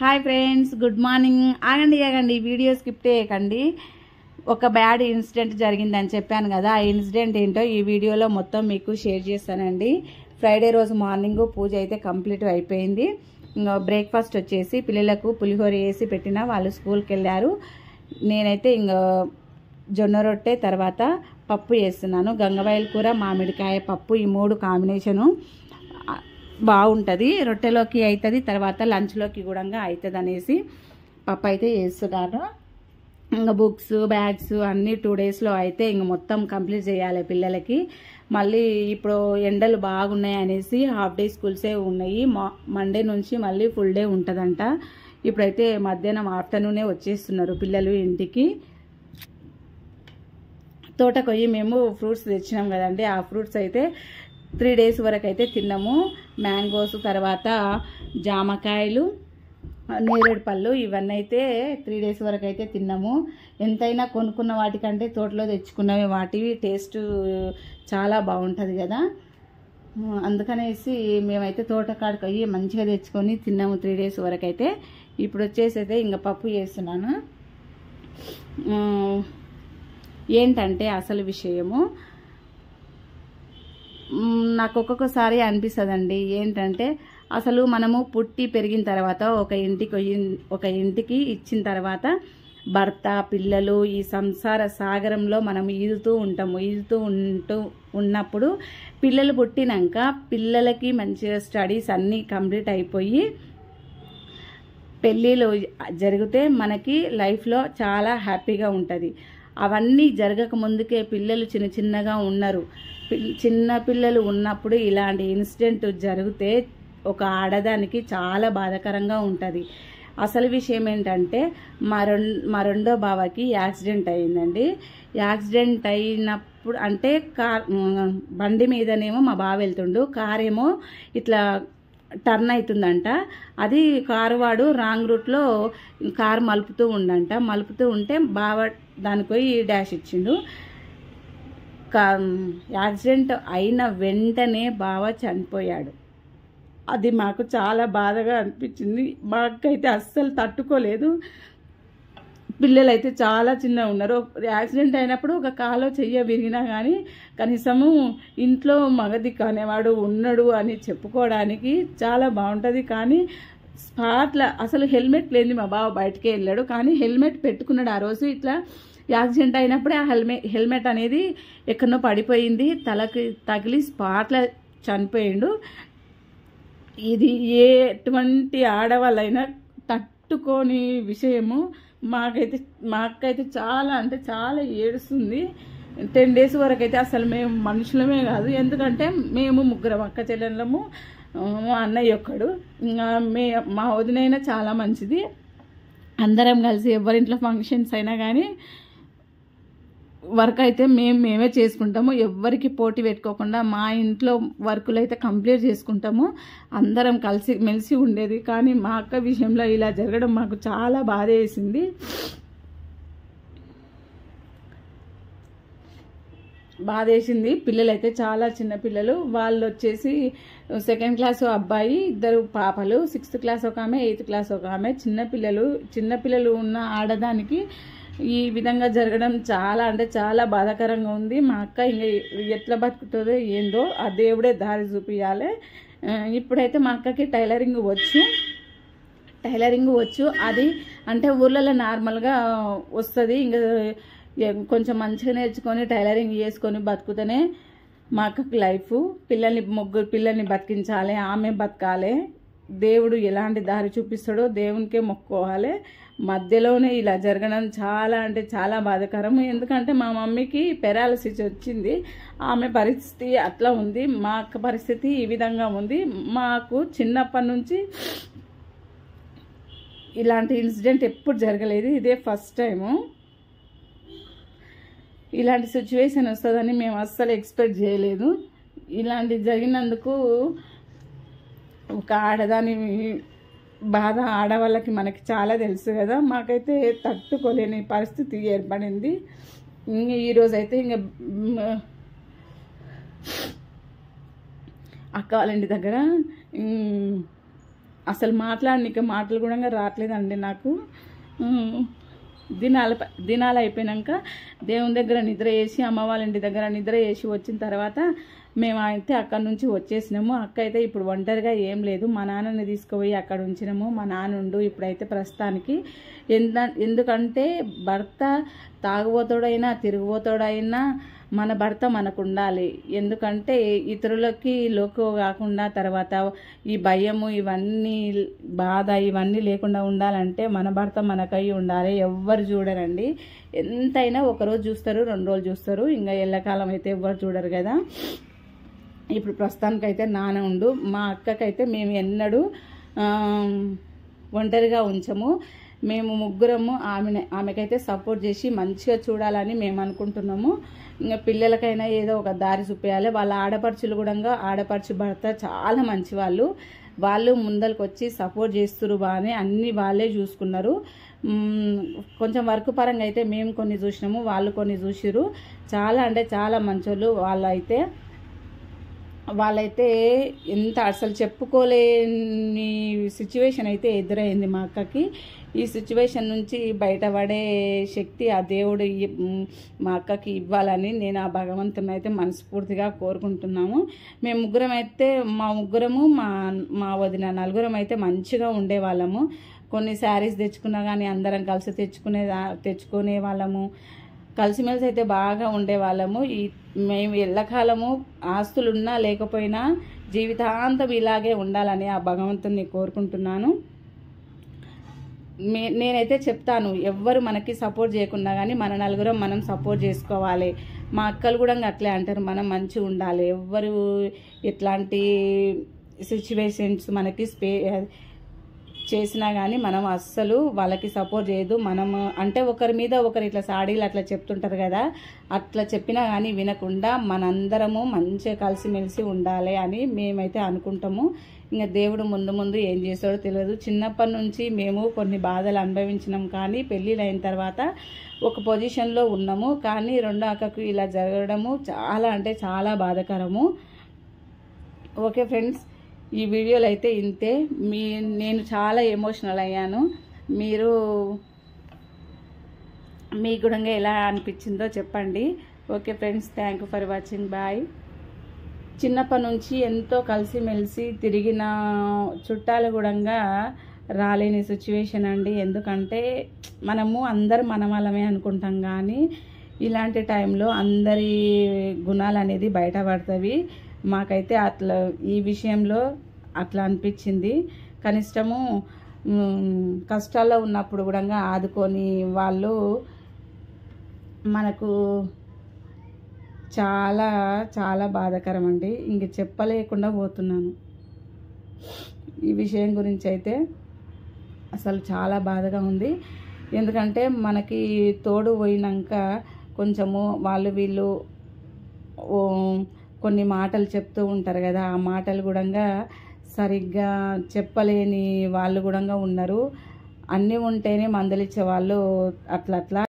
hi friends good morning ఆగండి ఆగండి video skipped చేయకండి ఒక బ్యాడ్ ఇన్సిడెంట్ జరిగిందని చెప్పాను కదా ఆ ఇన్సిడెంట్ ఏంటో ఈ వీడియోలో మొత్తం మీకు షేర్ చేస్తానండి ఫ్రైడే రోజు మార్నింగ్ పూజ అయితే కంప్లీట్ అయిపోయింది ఇంకా బ్రేక్ఫాస్ట్ వచ్చేసి పిల్లలకు పులిహోర వేసి పెట్టిన వాళ్ళు స్కూల్కి వెళ్ళారు నేనైతే ఇంకా జొన్న రొట్టె తర్వాత పప్పు వేస్తున్నాను గంగవాయల కూర మామిడికాయ పప్పు ఈ మూడు కాంబినేషను బాగుంటుంది రొట్టెలోకి అవుతుంది తర్వాత లంచ్లోకి కూడా అవుతుంది అనేసి పప్పు అయితే వేస్తున్నారు ఇంకా బుక్స్ బ్యాగ్స్ అన్నీ టూ డేస్లో అయితే ఇంక మొత్తం కంప్లీట్ చేయాలి పిల్లలకి మళ్ళీ ఇప్పుడు ఎండలు బాగున్నాయి అనేసి హాఫ్ డే స్కూల్సే ఉన్నాయి మండే నుంచి మళ్ళీ ఫుల్ డే ఉంటుందంట ఇప్పుడైతే మధ్యాహ్నం ఆఫ్టర్నూనే వచ్చేస్తున్నారు పిల్లలు ఇంటికి తోటకొయ్యి మేము ఫ్రూట్స్ తెచ్చినాం కదండి ఆ ఫ్రూట్స్ అయితే త్రీ డేస్ వరకు అయితే తిన్నాము మ్యాంగోస్ తర్వాత జామకాయలు నేరేడు పళ్ళు ఇవన్నీ అయితే త్రీ డేస్ వరకు అయితే తిన్నాము ఎంతైనా కొనుక్కున్న వాటికంటే తోటలో తెచ్చుకున్నవి వాటివి టేస్ట్ చాలా బాగుంటుంది కదా అందుకనేసి మేమైతే తోటకాడికి అయ్యి మంచిగా తెచ్చుకొని తిన్నాము త్రీ డేస్ వరకు అయితే ఇప్పుడు వచ్చేసి అయితే ఇంకా పప్పు చేస్తున్నాను ఏంటంటే అసలు విషయము నాకు ఒక్కొక్కసారి అనిపిస్తుందండి ఏంటంటే అసలు మనము పుట్టి పెరిగిన తర్వాత ఒక ఇంటికి ఒక ఇంటికి ఇచ్చిన తర్వాత భర్త పిల్లలు ఈ సంసార సాగరంలో మనం ఈదుతూ ఉంటాము ఈదుతూ ఉంటూ ఉన్నప్పుడు పిల్లలు పుట్టినాక పిల్లలకి మంచిగా స్టడీస్ అన్నీ కంప్లీట్ అయిపోయి పెళ్ళిళ్ళు జరిగితే మనకి లైఫ్లో చాలా హ్యాపీగా ఉంటుంది అవన్నీ జరగక ముందుకే పిల్లలు చిన్న చిన్నగా ఉన్నారు చిన్న పిల్లలు ఉన్నప్పుడు ఇలాంటి ఇన్సిడెంట్ జరిగితే ఒక ఆడదానికి చాలా బాధాకరంగా ఉంటుంది అసలు విషయం ఏంటంటే మా రెం మా రెండో బావకి యాక్సిడెంట్ అయిందండి యాక్సిడెంట్ అయినప్పుడు అంటే కార్ బండి మీదనేమో మా బావ వెళ్తుండు కార్ ఏమో ఇట్లా టర్న్ అవుతుందంట అది కారు వాడు రాంగ్ రూట్లో కారు మలుపుతూ ఉండంట మలుపుతూ ఉంటే బావ దానికి పోయి డాష్ ఇచ్చిండు యాక్సిడెంట్ అయిన వెంటనే బావ చనిపోయాడు అది మాకు చాలా బాధగా అనిపించింది మాకైతే అస్సలు తట్టుకోలేదు పిల్లలైతే చాలా చిన్న ఉన్నారు యాక్సిడెంట్ అయినప్పుడు ఒక కాలో చెయ్య విరిగినా కానీ కనీసము ఇంట్లో మగది కానివాడు ఉన్నాడు అని చెప్పుకోవడానికి చాలా బాగుంటుంది కానీ స్పాట్ల అసలు హెల్మెట్ లేని మా బావ బయటకే వెళ్ళాడు కానీ హెల్మెట్ పెట్టుకున్నాడు ఆ రోజు ఇట్లా యాక్సిడెంట్ అయినప్పుడే ఆ హెల్మెట్ హెల్మెట్ అనేది ఎక్కడనో పడిపోయింది తలకి తగిలి స్పాట్ల చనిపోయిండు ఇది ఎటువంటి ఆడవాళ్ళైనా తట్టుకోని విషయము మాకైతే మాకైతే చాలా అంటే చాలా ఏడుస్తుంది టెన్ డేస్ వరకు అయితే అసలు మేము మనుషులమే కాదు ఎందుకంటే మేము ముగ్గురం అక్క చెల్లెళ్ళము మా అన్నయ్య ఒక్కడు మే మా వదినైనా చాలా మంచిది అందరం కలిసి ఎవరింట్లో ఫంక్షన్స్ అయినా కానీ వర్క్ అయితే మేము మేమే చేసుకుంటాము ఎవ్వరికి పోటీ పెట్టుకోకుండా మా ఇంట్లో వర్కులు అయితే కంప్లీట్ చేసుకుంటాము అందరం కలిసి మెలిసి ఉండేది కానీ మా అక్క విషయంలో ఇలా జరగడం మాకు చాలా బాధ వేసింది బాధేసింది పిల్లలైతే చాలా చిన్న పిల్లలు వాళ్ళు వచ్చేసి సెకండ్ క్లాస్ అబ్బాయి ఇద్దరు పాపలు సిక్స్త్ క్లాస్ ఒక ఆమె ఎయిత్ క్లాస్ ఒక ఆమె చిన్నపిల్లలు చిన్నపిల్లలు ఉన్న ఆడదానికి ఈ విధంగా జరగడం చాలా అంటే చాలా బాధాకరంగా ఉంది మా అక్క ఇంకా ఎట్లా బతుకుతుందో ఏందో ఆ దేవుడే దారి చూపించాలి ఇప్పుడైతే మా అక్కకి టైలరింగ్ వచ్చు టైలరింగ్ వచ్చు అది అంటే ఊర్లలో నార్మల్గా వస్తుంది ఇంకా కొంచెం మంచిగా నేర్చుకొని టైలరింగ్ చేసుకొని బతుకుతూనే మా అక్కకు లైఫ్ పిల్లల్ని ముగ్గురు పిల్లల్ని బతికించాలి ఆమె బతకాలి దేవుడు ఎలాంటి దారి చూపిస్తాడో దేవునికే మొక్కుకోవాలి మధ్యలోనే ఇలా జరగడం చాలా అంటే చాలా బాధకరం ఎందుకంటే మా మమ్మీకి పెరాలసిస్ వచ్చింది ఆమె పరిస్థితి అట్లా ఉంది మా అక్క పరిస్థితి ఈ విధంగా ఉంది మాకు చిన్నప్పటి నుంచి ఇలాంటి ఇన్సిడెంట్ ఎప్పుడు జరగలేదు ఇదే ఫస్ట్ టైము ఇలాంటి సిచ్యువేషన్ వస్తుందని మేము అస్సలు ఎక్స్పెక్ట్ చేయలేదు ఇలాంటి జరిగినందుకు ఒక ఆడదాని బాధ ఆడవాళ్ళకి మనకి చాలా తెలుసు కదా మాకైతే తట్టుకోలేని పరిస్థితి ఏర్పడింది ఇంక ఈరోజు అయితే ఇంక అక్క వాళ్ళంటి దగ్గర అసలు ఇంకా మాటలు కూడా రావట్లేదండి నాకు దినాల దినాలు అయిపోయాక దేవుని దగ్గర నిద్ర చేసి అమ్మ వాళ్ళ ఇంటి దగ్గర నిద్ర చేసి వచ్చిన తర్వాత మేము అయితే అక్కడి నుంచి వచ్చేసినాము అక్క అయితే ఇప్పుడు ఒంటరిగా ఏం లేదు మా నాన్నని తీసుకుపోయి అక్కడ ఉంచినాము మా నాన్న ఉండు ఇప్పుడైతే ప్రస్తుతానికి ఎందుకంటే భర్త తాగుబోతోడైనా తిరుగుబోతోడైనా మన భర్త మనకు ఉండాలి ఎందుకంటే ఇతరులకి లోకు కాకుండా తర్వాత ఈ భయము ఇవన్నీ బాధ ఇవన్నీ లేకుండా ఉండాలంటే మన భర్త మనకై ఉండాలి ఎవ్వరు చూడరండి ఎంతైనా ఒకరోజు చూస్తారు రెండు రోజులు చూస్తారు ఇంకా ఎల్లకాలం అయితే ఎవ్వరు చూడరు కదా ఇప్పుడు ప్రస్తుతానికైతే నాన్న ఉండు మా అక్కకైతే మేము ఎన్నడూ ఒంటరిగా ఉంచము మేము ముగ్గురము ఆమె ఆమెకైతే సపోర్ట్ చేసి మంచిగా చూడాలని మేము అనుకుంటున్నాము ఇంకా పిల్లలకైనా ఏదో ఒక దారి చూపేయాలి వాళ్ళ ఆడపడుచులు కూడా ఆడపడుచు భర్త చాలా మంచి వాళ్ళు వాళ్ళు ముందరికి వచ్చి సపోర్ట్ చేస్తున్నారు బాగానే అన్నీ వాళ్ళే చూసుకున్నారు కొంచెం వర్క్ పరంగా అయితే మేము కొన్ని చూసినాము వాళ్ళు కొన్ని చూసిరు చాలా అంటే చాలా మంచోళ్ళు వాళ్ళైతే వాళ్ళైతే ఎంత అసలు చెప్పుకోలేని సిచ్యువేషన్ అయితే ఎదురైంది మా అక్కకి ఈ సిచ్యువేషన్ నుంచి బయటపడే శక్తి ఆ దేవుడు మా అక్కకి ఇవ్వాలని నేను ఆ భగవంతుని అయితే మనస్ఫూర్తిగా కోరుకుంటున్నాము మేము ముగ్గురం అయితే మా ముగ్గురము మా మా వదిన నలుగురం అయితే మంచిగా ఉండేవాళ్ళము కొన్ని శారీస్ తెచ్చుకున్నా కానీ అందరం కలిసి తెచ్చుకునే తెచ్చుకునే వాళ్ళము కలిసిమెలిసి అయితే బాగా ఉండేవాళ్ళము ఈ మేము ఎల్లకాలము ఆస్తులున్నా లేకపోయినా జీవితాంతం ఇలాగే ఉండాలని ఆ భగవంతుని కోరుకుంటున్నాను మే నేనైతే చెప్తాను ఎవ్వరు మనకి సపోర్ట్ చేయకుండా కానీ మన నలుగురం మనం సపోర్ట్ చేసుకోవాలి మా అక్కలు కూడా అట్లే అంటారు మనం మంచి ఉండాలి ఎవ్వరు ఇట్లాంటి సిచ్యువేషన్స్ మనకి స్పే చేసినా కానీ మనం అస్సలు వాళ్ళకి సపోర్ట్ చేయదు మనం అంటే ఒకరి మీద ఒకరు ఇట్లా సాడీలు అట్లా చెప్తుంటారు కదా అట్లా చెప్పినా కానీ వినకుండా మనందరము మంచిగా కలిసిమెలిసి ఉండాలి అని మేమైతే అనుకుంటాము ఇంకా దేవుడు ముందు ముందు ఏం చేస్తాడో తెలియదు చిన్నప్పటి నుంచి మేము కొన్ని బాధలు అనుభవించినాం కానీ పెళ్ళిళ్ళు అయిన తర్వాత ఒక పొజిషన్లో ఉన్నాము కానీ రెండో అక్కకు ఇలా జరగడము చాలా అంటే చాలా బాధకరము ఓకే ఫ్రెండ్స్ ఈ వీడియోలు అయితే ఇంతే మీ నేను చాలా ఎమోషనల్ అయ్యాను మీరు మీ గుణంగా ఎలా అనిపించిందో చెప్పండి okay friends thank for watching bye చిన్నప్పటి నుంచి ఎంతో కలిసిమెలిసి తిరిగిన చుట్టాలు కూడా రాలేని సిచ్యువేషన్ అండి ఎందుకంటే మనము అందరు మనమలమే అనుకుంటాం కానీ ఇలాంటి టైంలో అందరి గుణాలు అనేది బయటపడతవి మాకైతే అట్లా ఈ విషయంలో అట్లా అనిపించింది కనిష్టము కష్టాల్లో ఉన్నప్పుడు కూడా ఆదుకొని వాళ్ళు మనకు చాలా చాలా బాధాకరం అండి ఇంక చెప్పలేకుండా పోతున్నాను ఈ విషయం గురించి అయితే అసలు చాలా బాధగా ఉంది ఎందుకంటే మనకి తోడు పోయినాక కొంచెము వాళ్ళు వీళ్ళు కొన్ని మాటలు చెప్తూ ఉంటారు కదా ఆ మాటలు కూడా సరిగ్గా చెప్పలేని వాళ్ళు కూడా ఉన్నారు అన్నీ ఉంటేనే మందలిచ్చే వాళ్ళు అట్లా అట్లా